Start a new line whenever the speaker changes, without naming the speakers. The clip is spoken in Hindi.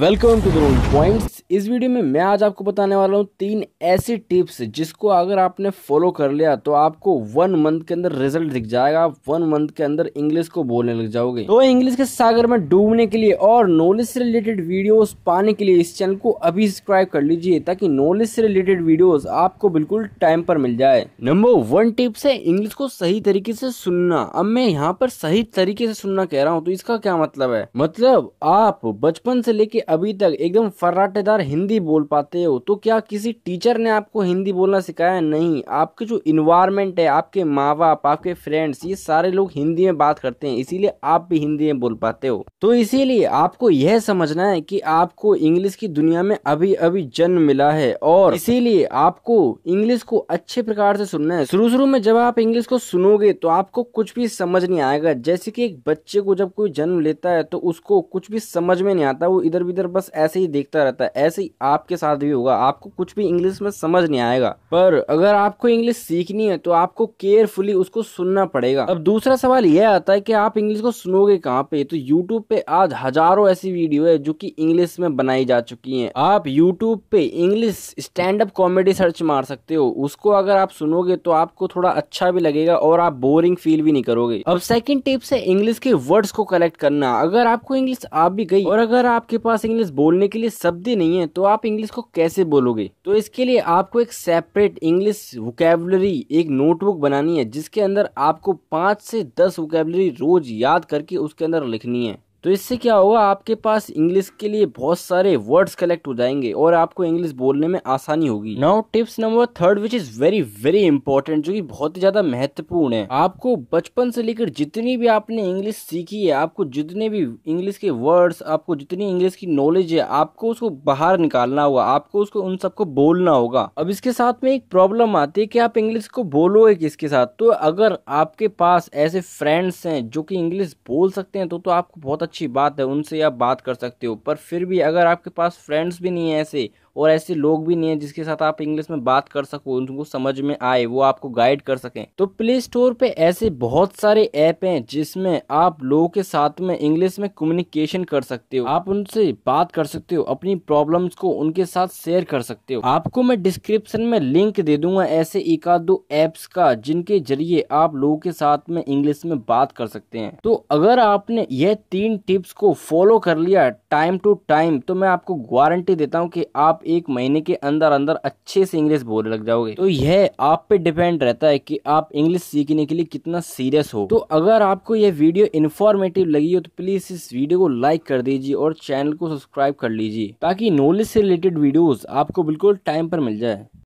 वेलकम टू द पॉइंट्स इस वीडियो में मैं आज आपको बताने वाला हूँ तीन ऐसी टिप्स जिसको अगर आपने फॉलो कर लिया तो आपको वन मंथ के अंदर रिजल्ट दिख जाएगा आप वन मंथ के अंदर इंग्लिश को बोलने लग जाओगे तो इंग्लिश के सागर में डूबने के लिए और नॉलेज से रिलेटेड वीडियोस पाने के लिए इस चैनल को अभी सब्सक्राइब कर लीजिए ताकि नॉलेज से रिलेटेड वीडियोज आपको बिल्कुल टाइम पर मिल जाए नंबर वन टिप्स है इंग्लिश को सही तरीके से सुनना अब मैं यहाँ पर सही तरीके से सुनना कह रहा हूँ तो इसका क्या मतलब है मतलब आप बचपन से लेके अभी तक एकदम फर्राटेदार हिंदी बोल पाते हो तो क्या किसी टीचर ने आपको हिंदी बोलना सिखाया नहीं आपके जो इन्वायरमेंट है आपके माँ बाप आपके फ्रेंड्स ये सारे लोग हिंदी में बात करते हैं इसीलिए आप भी हिंदी में बोल पाते हो तो इसीलिए आपको यह समझना है कि आपको इंग्लिश की दुनिया में अभी अभी जन्म मिला है और इसीलिए आपको इंग्लिश को अच्छे प्रकार से सुनना है शुरू शुरू में जब आप इंग्लिश को सुनोगे तो आपको कुछ भी समझ नहीं आएगा जैसे कि एक बच्चे को जब कोई जन्म लेता है तो उसको कुछ भी समझ में नहीं आता वो इधर भी इधर बस ऐसे ही देखता रहता है ऐसे ही आपके साथ भी होगा आपको कुछ भी इंग्लिश में समझ नहीं आएगा पर अगर आपको इंग्लिश सीखनी है तो आपको केयरफुली उसको सुनना पड़ेगा अब दूसरा सवाल यह आता है कि आप इंग्लिश को सुनोगे कहाँ पे तो यूट्यूब पे आज हजारों ऐसी वीडियो है जो की इंग्लिश में बनाई जा चुकी है आप यूट्यूब पे English stand up comedy search मार सकते हो उसको अगर आप सुनोगे तो आपको थोड़ा अच्छा भी लगेगा और आप बोरिंग फील भी नहीं करोगे अब सेकेंड टिप्स है इंग्लिश के वर्ड्स को कलेक्ट करना अगर आपको इंग्लिश आप भी गई और अगर आपके पास पास इंग्लिश बोलने के लिए शब्द ही नहीं है तो आप इंग्लिश को कैसे बोलोगे तो इसके लिए आपको एक सेपरेट इंग्लिश वोकेबलरी एक नोटबुक बनानी है जिसके अंदर आपको पाँच से दस वोकेबलरी रोज याद करके उसके अंदर लिखनी है तो इससे क्या होगा आपके पास इंग्लिश के लिए बहुत सारे वर्ड्स कलेक्ट हो जाएंगे और आपको इंग्लिश बोलने में आसानी होगी now tips number third which is very very important जो कि बहुत ही ज्यादा महत्वपूर्ण है आपको बचपन से लेकर जितनी भी आपने इंग्लिश सीखी है आपको जितने भी इंग्लिश के वर्ड्स आपको जितनी इंग्लिश की नॉलेज है आपको उसको बाहर निकालना होगा आपको उसको उन सबको बोलना होगा अब इसके साथ में एक प्रॉब्लम आती है कि आप इंग्लिश को बोलोगे किसके साथ तो अगर आपके पास ऐसे फ्रेंड्स हैं जो कि इंग्लिश बोल सकते हैं तो, तो आपको बहुत अच्छी बात है उनसे आप बात कर सकते हो पर फिर भी अगर आपके पास फ्रेंड्स भी नहीं है ऐसे और ऐसे लोग भी नहीं है जिसके साथ आप इंग्लिश में बात कर सको उनको समझ में आए वो आपको गाइड कर सकें तो प्ले स्टोर पे ऐसे बहुत सारे ऐप हैं जिसमें आप लोगों के साथ में इंग्लिश में कम्युनिकेशन कर सकते हो आप उनसे बात कर सकते हो अपनी प्रॉब्लम्स को उनके साथ शेयर कर सकते हो आपको मैं डिस्क्रिप्शन में लिंक दे दूंगा ऐसे एक आध दो एप्स का जिनके जरिए आप लोगों के साथ में इंग्लिश में बात कर सकते हैं तो अगर आपने यह तीन टिप्स को फॉलो कर लिया टाइम टू टाइम तो मैं आपको गारंटी देता हूँ कि आप एक महीने के अंदर अंदर अच्छे से इंग्लिश बोलने लग जाओगे तो यह आप पे डिपेंड रहता है कि आप इंग्लिश सीखने के लिए कितना सीरियस हो तो अगर आपको यह वीडियो इन्फॉर्मेटिव लगी हो तो प्लीज इस वीडियो को लाइक कर दीजिए और चैनल को सब्सक्राइब कर लीजिए ताकि नॉलेज से रिलेटेड वीडियोज आपको बिल्कुल टाइम पर मिल जाए